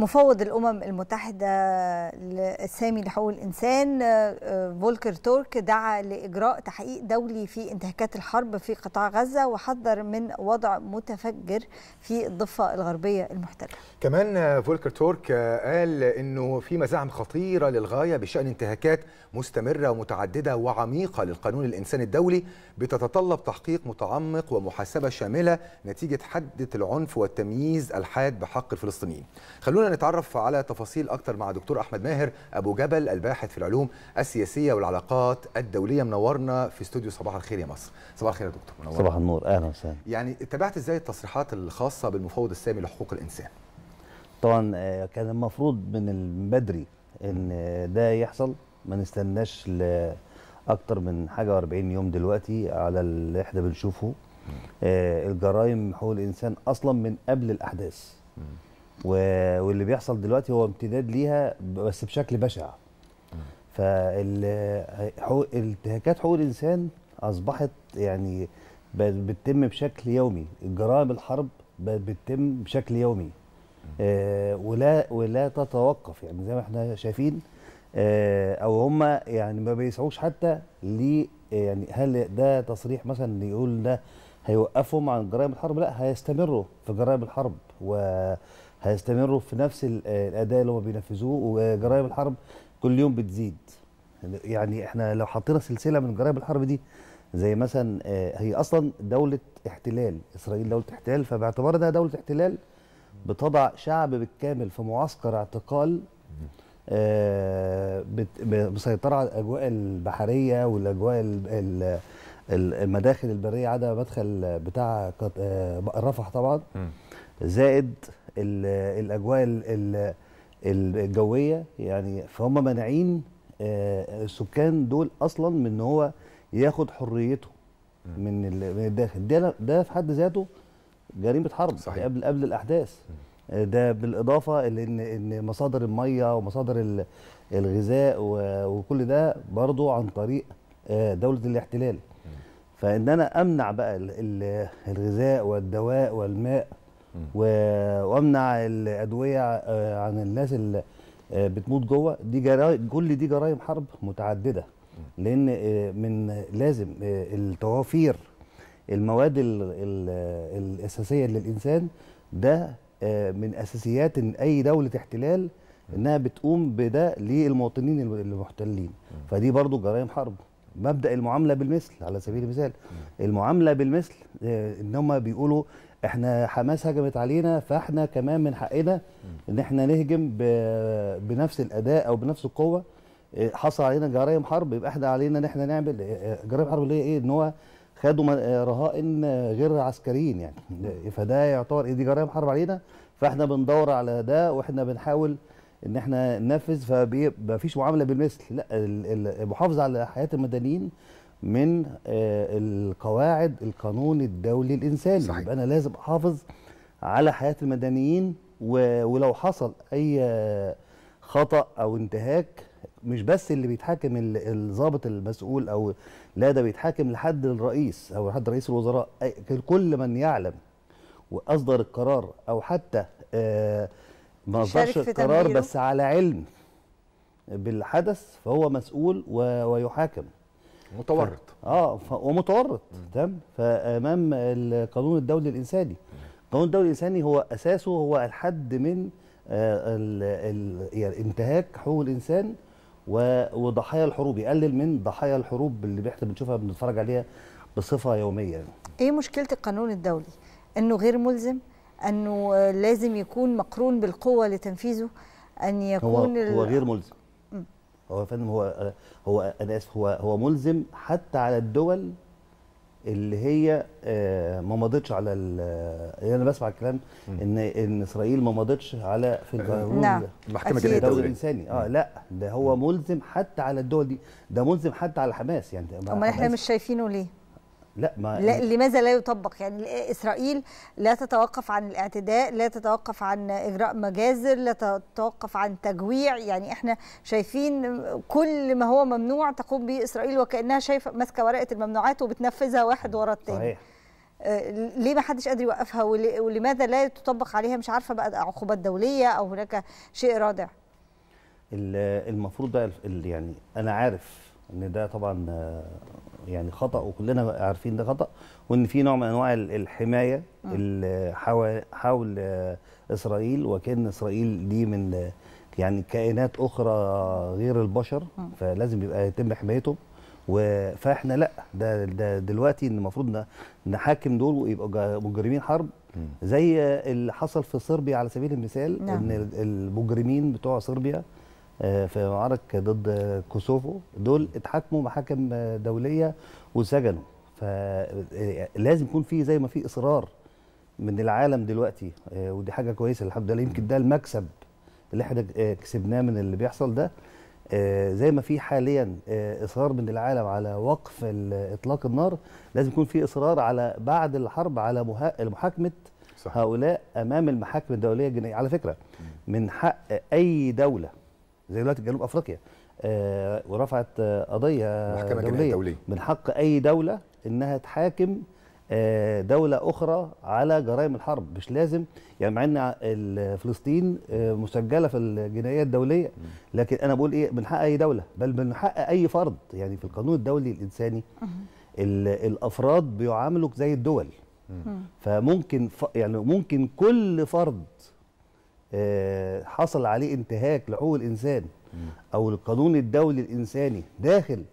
مفوض الأمم المتحدة السامي لحقوق الإنسان آه، آه، فولكر تورك دعا لإجراء تحقيق دولي في انتهاكات الحرب في قطاع غزة وحذر من وضع متفجر في الضفة الغربية المحتلة كمان فولكر تورك قال إنه في مزاعم خطيرة للغاية بشأن انتهاكات مستمرة ومتعددة وعميقة للقانون الإنساني الدولي بتتطلب تحقيق متعمق ومحاسبة شاملة نتيجة حدة العنف والتمييز الحاد بحق الفلسطينيين خلونا نتعرف على تفاصيل اكتر مع دكتور احمد ماهر ابو جبل الباحث في العلوم السياسيه والعلاقات الدوليه منورنا في استوديو صباح الخير يا مصر صباح الخير يا دكتور منورنا. صباح النور اهلا وسهلا يعني تابعت ازاي التصريحات الخاصه بالمفوض السامي لحقوق الانسان طبعا آه، كان المفروض من بدري ان آه، ده يحصل ما نستناش لاكتر من حاجه و40 يوم دلوقتي على اللي احنا بنشوفه آه، الجرائم حقوق الانسان اصلا من قبل الاحداث واللي بيحصل دلوقتي هو امتداد ليها بس بشكل بشع فالانتهاكات حقوق الانسان اصبحت يعني بتتم بشكل يومي جرائم الحرب بتتم بشكل يومي آه ولا ولا تتوقف يعني زي ما احنا شايفين آه او هم يعني ما بيسعوش حتى ل يعني هل ده تصريح مثلا يقول ده هيوقفهم عن جرائم الحرب لا هيستمروا في جرائم الحرب و هيستمروا في نفس الاداء اللي هم بينفذوه وجرائم الحرب كل يوم بتزيد يعني احنا لو حطينا سلسله من جرائم الحرب دي زي مثلا آه، هي اصلا دوله احتلال اسرائيل دوله احتلال فباعتبار انها دوله احتلال بتضع شعب بالكامل في معسكر اعتقال مسيطره آه، على الاجواء البحريه والاجواء المداخل البريه عدا مدخل بتاع آه، رفح طبعا زائد الاجواء الجويه يعني فهم مانعين آه، السكان دول اصلا من ان هو ياخد حريته من من الداخل ده ده في حد ذاته جريمه حرب صحيح. قبل قبل الاحداث آه، ده بالاضافه لان ان مصادر الميه ومصادر الغذاء وكل ده برضو عن طريق آه، دوله الاحتلال فان انا امنع بقى الغذاء والدواء والماء وامنع الادويه آه، عن الناس اللي آه، بتموت جوه دي جرائم كل دي جرائم حرب متعدده لان آه، من لازم التوافير المواد الاساسيه للانسان ده من اساسيات إن اي دوله احتلال انها بتقوم بده للمواطنين المحتلين فدي برضو جرائم حرب مبدا المعامله بالمثل على سبيل المثال المعامله بالمثل ان هم بيقولوا احنا حماس هجمت علينا فاحنا كمان من حقنا ان احنا نهجم بنفس الاداء او بنفس القوه إيه، حصل علينا جرائم حرب يبقى احنا علينا ان احنا نعمل إيه، إيه، جرائم حرب اللي هي ايه ان هو خدوا رهائن غير عسكريين يعني فده يعتبر دي جرائم حرب علينا فاحنا بندور على ده واحنا بنحاول ان احنا ننفذ فيش معامله بالمثل لا المحافظه على حياه المدنيين من آه، القواعد القانون الدولي الانساني صحيح. يبقى انا لازم احافظ على حياه المدنيين ولو حصل اي آه، خطا او انتهاك مش بس اللي بيتحاكم الضابط المسؤول او لا ده بيتحاكم لحد الرئيس او لحد رئيس الوزراء كل من يعلم واصدر القرار او حتى آه، ما اصدرش القرار بس على علم بالحدث فهو مسؤول ويحاكم متورط اه ومتورط تمام فامام القانون الدولي الانساني القانون الدولي الانساني هو اساسه هو الحد من آه، ال ال يعني انتهاك حقوق الانسان وضحايا الحروب يقلل من ضحايا الحروب اللي احنا بنشوفها بنتفرج عليها بصفه يوميه ايه مشكله القانون الدولي انه غير ملزم انه لازم يكون مقرون بالقوه لتنفيذه ان يكون هو, هو غير ملزم هو يا فندم هو هو انا اسف هو هو ملزم حتى على الدول اللي هي آه، ما مضتش على يعني انا بسمع الكلام ان ان اسرائيل ما مضتش على في آه، القانون نعم المحكمه الجنائيه الانساني اه لا ده هو ملزم حتى على الدول دي ده ملزم حتى على حماس يعني امال احنا مش شايفينه ليه؟ لا ما لا لماذا لا يطبق يعني اسرائيل لا تتوقف عن الاعتداء لا تتوقف عن اجراء مجازر لا تتوقف عن تجويع يعني احنا شايفين كل ما هو ممنوع تقوم به اسرائيل وكانها شايفه ماسكه ورقه الممنوعات وبتنفذها واحد ورا الثاني صحيح آه، ليه ما حدش قادر يوقفها ولماذا لا تطبق عليها مش عارفه بقى عقوبات دوليه او هناك شيء رادع المفروض بقى يعني انا عارف ان ده طبعا يعني خطا وكلنا عارفين ده خطا وان في نوع من انواع الحمايه حول حول اسرائيل وكان اسرائيل دي من يعني كائنات اخرى غير البشر فلازم يبقى يتم حمايتهم فاحنا لا ده, ده دلوقتي المفروض نحاكم دول ويبقوا مجرمين حرب زي اللي حصل في صربيا على سبيل المثال نعم. ان المجرمين بتوع صربيا آه، في معارك ضد كوسوفو دول اتحاكموا محاكم دوليه وسجنوا فلازم آه، يكون في زي ما في اصرار من العالم دلوقتي آه، ودي حاجه كويسه الحمد لله يمكن ده المكسب اللي احنا كسبناه من اللي بيحصل ده زي ما في حاليا اصرار من العالم على وقف اطلاق النار لازم يكون في اصرار على بعد الحرب على محاكمه صح. هؤلاء امام المحاكم الدوليه الجنائيه على فكره من حق اي دوله زي دلوقتي جنوب افريقيا آه ورفعت آه، قضيه محكمه دوليه, دولية. من حق اي دوله انها تحاكم آه دوله اخرى على جرائم الحرب مش لازم يعني مع ان فلسطين آه، مسجله في الجنائيه الدوليه لكن انا بقول ايه من حق اي دوله بل من حق اي فرد يعني في القانون الدولي الانساني الافراد بيعاملوا زي الدول فممكن يعني ممكن كل فرد حصل عليه انتهاك لحقوق الانسان او القانون الدولي الانساني داخل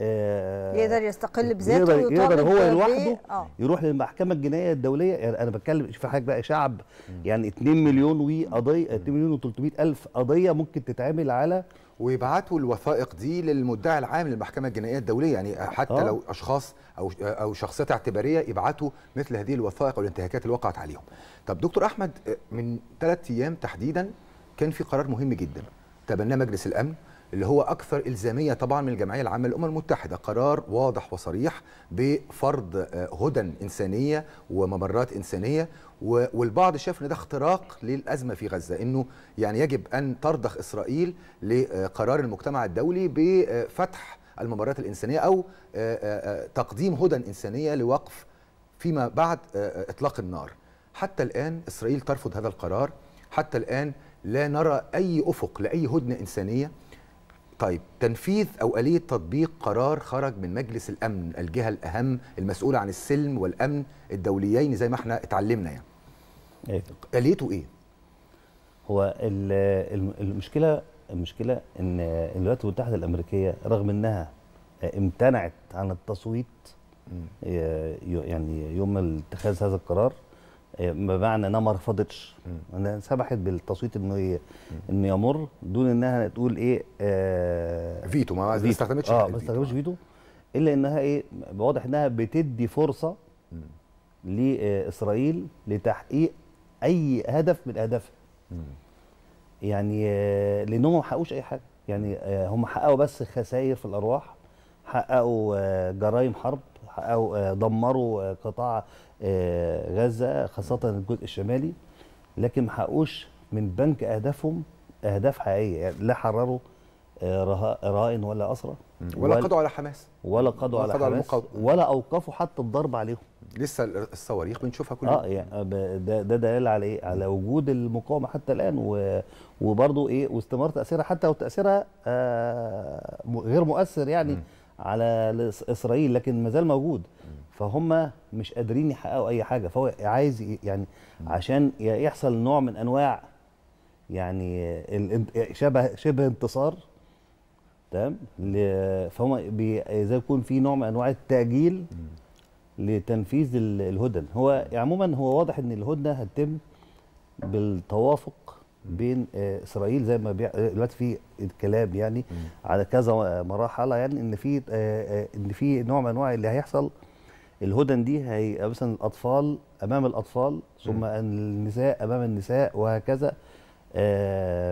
آه، يقدر يستقل بذاته يقدر, يقدر هو لوحده آه. يروح للمحكمه الجنائيه الدوليه يعني انا بتكلم في حاجه بقى شعب يعني 2 مليون وقضيه 2 مليون و300 الف قضيه ممكن تتعمل على ويبعتوا الوثائق دي للمدعي العام للمحكمه الجنائيه الدوليه يعني حتى أوه. لو اشخاص او او شخصيات اعتباريه يبعتوا مثل هذه الوثائق والانتهاكات اللي وقعت عليهم. طب دكتور احمد آه، من ثلاث ايام تحديدا كان في قرار مهم جدا تبناه مجلس الامن اللي هو اكثر الزاميه طبعا من الجمعيه العامه للامم المتحده قرار واضح وصريح بفرض آه، هدن انسانيه وممرات انسانيه والبعض شاف ان ده اختراق للازمه في غزه انه يعني يجب ان ترضخ اسرائيل لقرار المجتمع الدولي بفتح الممرات الانسانيه او آه، آه، تقديم هدن انسانيه لوقف فيما بعد اطلاق النار حتى الان اسرائيل ترفض هذا القرار حتى الان لا نرى اي افق لاي هدنه انسانيه طيب تنفيذ او اليه تطبيق قرار خرج من مجلس الامن الجهه الاهم المسؤوله عن السلم والامن الدوليين زي ما احنا اتعلمنا يعني إيه؟ اليته ايه هو المشكله المشكله ان الولايات المتحده الامريكيه رغم انها امتنعت عن التصويت آه، يعني يوم اتخاذ هذا القرار بمعنى انها ما رفضتش انها سمحت بالتصويت انه انه يمر دون انها تقول ايه آه فيتو ما استخدمتش اه ما استخدمتش فيتو الا انها ايه واضح انها بتدي فرصه لاسرائيل لتحقيق اي هدف من اهدافها يعني آه، لانهم ما حققوش اي حاجه يعني آه، هم حققوا بس خسائر في الارواح حققوا آه، جرائم حرب او دمروا قطاع آه، غزه خاصه الجزء الشمالي لكن ما حققوش من بنك اهدافهم اهداف حقيقيه يعني لا حرروا آه، رهائن ولا اسرى ولا قضوا على حماس ولا قضوا على حماس ولا اوقفوا حتى الضرب عليهم لسه الصواريخ بنشوفها كل اه يعني ده ده دليل على ايه على وجود المقاومه حتى الان وبرضه ايه واستمرار تاثيرها حتى لو تاثيرها آه غير مؤثر يعني م. على اسرائيل لكن ما زال موجود فهم مش قادرين يحققوا اي حاجه فهو عايز يعني عشان يحصل نوع من انواع يعني شبه شبه انتصار تمام فهم زي يكون في نوع من انواع التاجيل لتنفيذ الهدن هو عموما هو واضح ان الهدنه هتتم بالتوافق بين آه، اسرائيل زي ما آه، دلوقتي في الكلام يعني م. على كذا مراحل يعني ان في آه، ان في نوع من انواع اللي هيحصل الهدن دي هي مثلا الاطفال امام الاطفال ثم النساء امام النساء وهكذا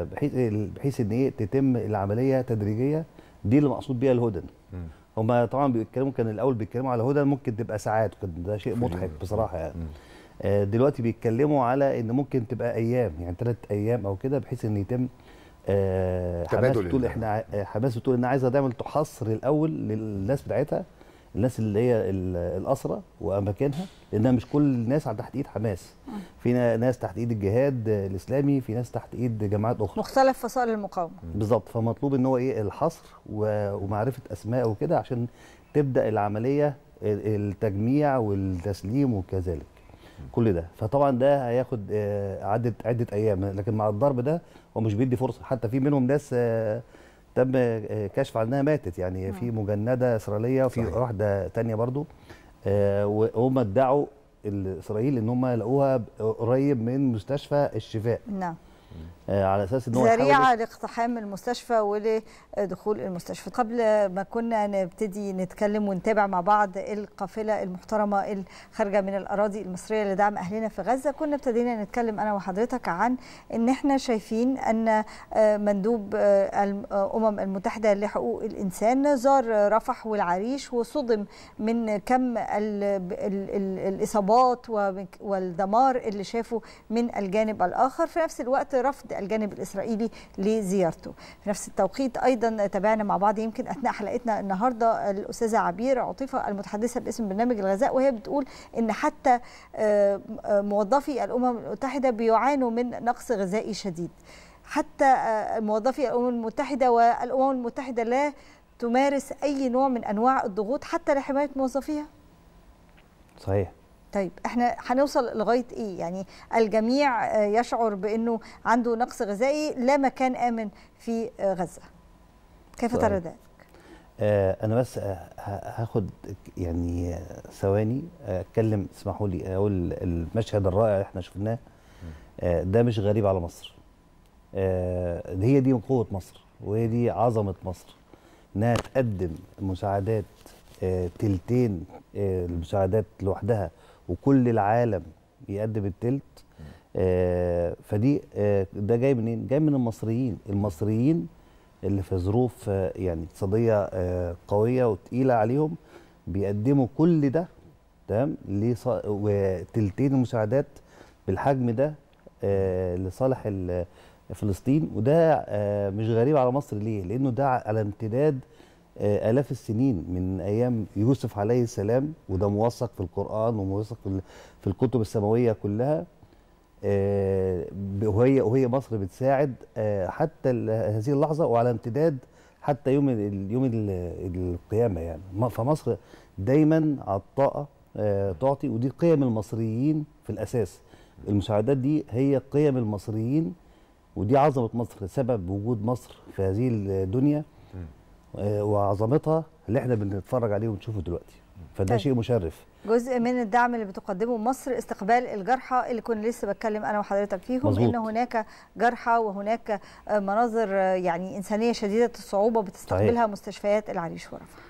بحيث بحيث ان ايه تتم العمليه تدريجيه دي اللي مقصود بيها الهدن هم هما طبعا بيتكلموا كان الاول بيتكلموا على هدن ممكن تبقى ساعات وكان ده شيء مضحك بصراحه يعني م. آه، دلوقتي بيتكلموا على ان ممكن تبقى ايام يعني ثلاث ايام او كده بحيث ان يتم آه، حماس بتقول احنا آه، حماس بتقول انها عايزه تعمل تحصر الاول للناس بتاعتها الناس اللي هي الاسرى واماكنها لانها مش كل الناس على تحت ايد حماس في ناس تحت ايد الجهاد الاسلامي في ناس تحت ايد جماعات اخرى مختلف فصائل المقاومه بالظبط فمطلوب ان هو ايه الحصر ومعرفه اسماء وكده عشان تبدا العمليه التجميع والتسليم وكذلك كل ده فطبعا ده هياخد آه، عده عده ايام لكن مع الضرب ده هو مش بيدي فرصه حتى في منهم ناس آه، تم آه، كشف عنها ماتت يعني في مجنده اسرائيليه وفي واحده ثانيه برضو وهم ادعوا اسرائيل ان هم لقوها قريب من مستشفى الشفاء نعم آه، على اساس ان هو ذريعه لاقتحام المستشفى ولدخول المستشفى قبل ما كنا نبتدي نتكلم ونتابع مع بعض القافله المحترمه الخارجه من الاراضي المصريه لدعم اهلنا في غزه كنا ابتدينا نتكلم انا وحضرتك عن ان احنا شايفين ان آه، مندوب آه، الامم المتحده لحقوق الانسان زار رفح والعريش وصدم من كم ال ال ال الاصابات والدمار اللي شافه من الجانب الاخر في نفس الوقت رفض الجانب الإسرائيلي لزيارته في نفس التوقيت أيضا تابعنا مع بعض يمكن أثناء حلقتنا النهاردة الأستاذة عبير عطيفة المتحدثة باسم برنامج الغذاء وهي بتقول أن حتى آه، موظفي الأمم المتحدة بيعانوا من نقص غذائي شديد حتى آه، موظفي الأمم المتحدة والأمم المتحدة لا تمارس أي نوع من أنواع الضغوط حتى لحماية موظفيها صحيح طيب احنا هنوصل لغايه ايه يعني الجميع آه، يشعر بانه عنده نقص غذائي لا مكان امن في آه، غزه كيف طيب. ترى ذلك آه، انا بس هاخد يعني ثواني اتكلم اسمحوا لي اقول المشهد الرائع اللي احنا شفناه ده مش غريب على مصر هي دي من قوه مصر وهي دي عظمه مصر انها تقدم مساعدات تلتين المساعدات لوحدها وكل العالم يقدم التلت آه فدي آه ده جاي منين؟ جاي من المصريين، المصريين اللي في ظروف آه يعني اقتصاديه آه، قويه وتقيله عليهم بيقدموا كل ده تمام وتلتين المساعدات بالحجم ده آه، لصالح فلسطين وده آه، مش غريب على مصر ليه؟ لانه ده على امتداد آه، آلاف السنين من أيام يوسف عليه السلام وده موثق في القرآن وموثق في الكتب السماوية كلها آه، وهي وهي مصر بتساعد آه، حتى هذه اللحظة وعلى امتداد حتى يوم يوم القيامة يعني فمصر دايما عطاءة تعطي ودي قيم المصريين في الأساس المساعدات دي هي قيم المصريين ودي عظمة مصر سبب وجود مصر في هذه الدنيا آه، وعظمتها اللي احنا بنتفرج عليه ونشوفه دلوقتي فده طيب. شيء مشرف جزء من الدعم اللي بتقدمه مصر استقبال الجرحى اللي كنا لسه بتكلم انا وحضرتك فيهم مزبوط. ان هناك جرحى وهناك آه، مناظر آه، يعني انسانيه شديده الصعوبه بتستقبلها طيب. مستشفيات العريش ورفح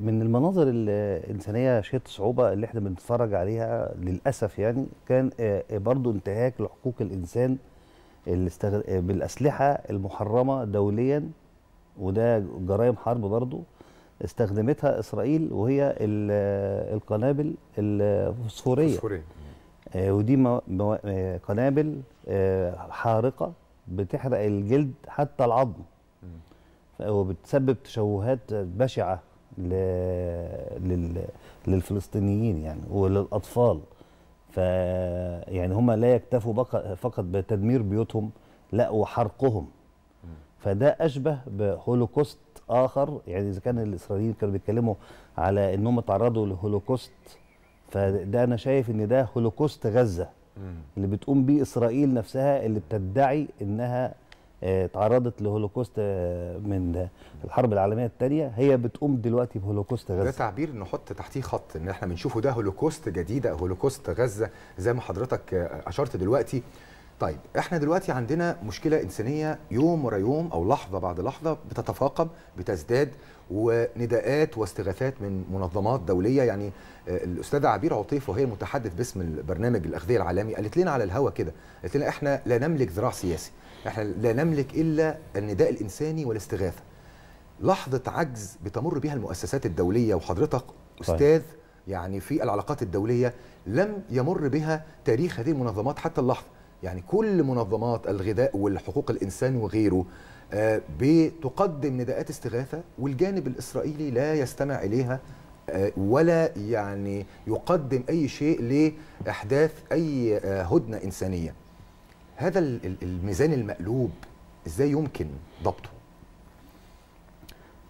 من المناظر الانسانيه شديده الصعوبه اللي احنا بنتفرج عليها للاسف يعني كان برضو انتهاك لحقوق الانسان بالاسلحه المحرمه دوليا وده جرائم حرب برضه استخدمتها اسرائيل وهي القنابل الفوسفوريه الفوسفوريه آه، ودي مو... مو... آه، قنابل آه، حارقه بتحرق الجلد حتى العظم وبتسبب تشوهات بشعه ل... لل... للفلسطينيين يعني وللاطفال ف يعني هم لا يكتفوا بق... فقط بتدمير بيوتهم لا وحرقهم فده اشبه بهولوكوست اخر يعني اذا كان الاسرائيليين كانوا بيتكلموا على انهم تعرضوا لهولوكوست فده انا شايف ان ده هولوكوست غزه اللي بتقوم بيه اسرائيل نفسها اللي بتدعي انها آه، تعرضت لهولوكوست آه، من الحرب العالميه الثانيه هي بتقوم دلوقتي بهولوكوست غزه ده تعبير نحط تحتيه خط ان احنا بنشوفه ده هولوكوست جديده هولوكوست غزه زي ما حضرتك آه، اشرت دلوقتي طيب احنا دلوقتي عندنا مشكله انسانيه يوم ورا يوم او لحظه بعد لحظه بتتفاقم بتزداد ونداءات واستغاثات من منظمات دوليه يعني آه، الاستاذه عبير عطيف وهي المتحدث باسم البرنامج الاغذيه العالمي قالت لنا على الهوا كده قالت لنا احنا لا نملك ذراع سياسي احنا لا نملك الا النداء الانساني والاستغاثه لحظه عجز بتمر بها المؤسسات الدوليه وحضرتك طيب. استاذ طيب. يعني في العلاقات الدوليه لم يمر بها تاريخ هذه المنظمات حتى اللحظه يعني كل منظمات الغذاء والحقوق الإنسان وغيره آه، بتقدم نداءات استغاثة والجانب الإسرائيلي لا يستمع إليها آه، ولا يعني يقدم أي شيء لإحداث أي آه، هدنة إنسانية هذا الميزان المقلوب إزاي يمكن ضبطه؟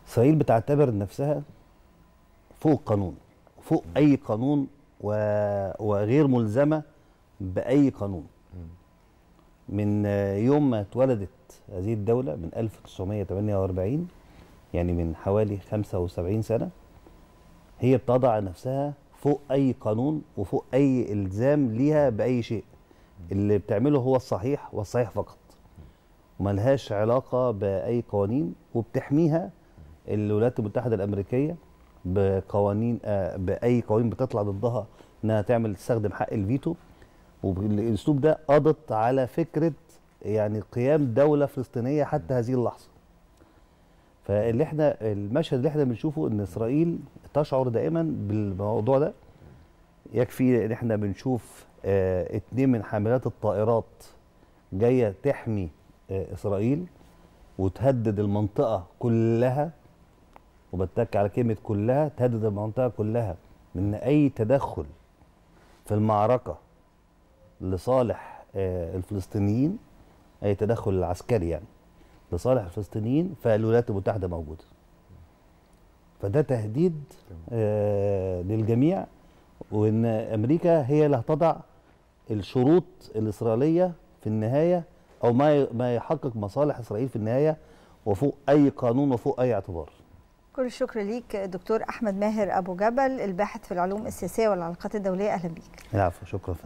إسرائيل بتعتبر نفسها فوق القانون فوق أي قانون وغير ملزمة بأي قانون من آه، يوم ما اتولدت هذه الدولة من 1948 يعني من حوالي 75 سنة هي بتضع نفسها فوق أي قانون وفوق أي إلزام ليها بأي شيء اللي بتعمله هو الصحيح والصحيح فقط وملهاش علاقة بأي قوانين وبتحميها الولايات المتحدة الأمريكية بقوانين آه، بأي قوانين بتطلع ضدها إنها تعمل تستخدم حق الفيتو والاسلوب ده قضت على فكره يعني قيام دوله فلسطينيه حتى هذه اللحظه فاللي احنا المشهد اللي احنا بنشوفه ان اسرائيل تشعر دائما بالموضوع ده يكفي ان احنا بنشوف اه اتنين من حاملات الطائرات جايه تحمي اه اسرائيل وتهدد المنطقه كلها وبتك على كلمه كلها تهدد المنطقه كلها من اي تدخل في المعركه لصالح آه، الفلسطينيين اي تدخل العسكري يعني لصالح الفلسطينيين فالولايات المتحده موجوده فده تهديد آه، للجميع وان امريكا هي اللي هتضع الشروط الاسرائيليه في النهايه او ما ما يحقق مصالح اسرائيل في النهايه وفوق اي قانون وفوق اي اعتبار كل الشكر ليك دكتور احمد ماهر ابو جبل الباحث في العلوم السياسيه والعلاقات الدوليه اهلا بيك العفو شكرا فندم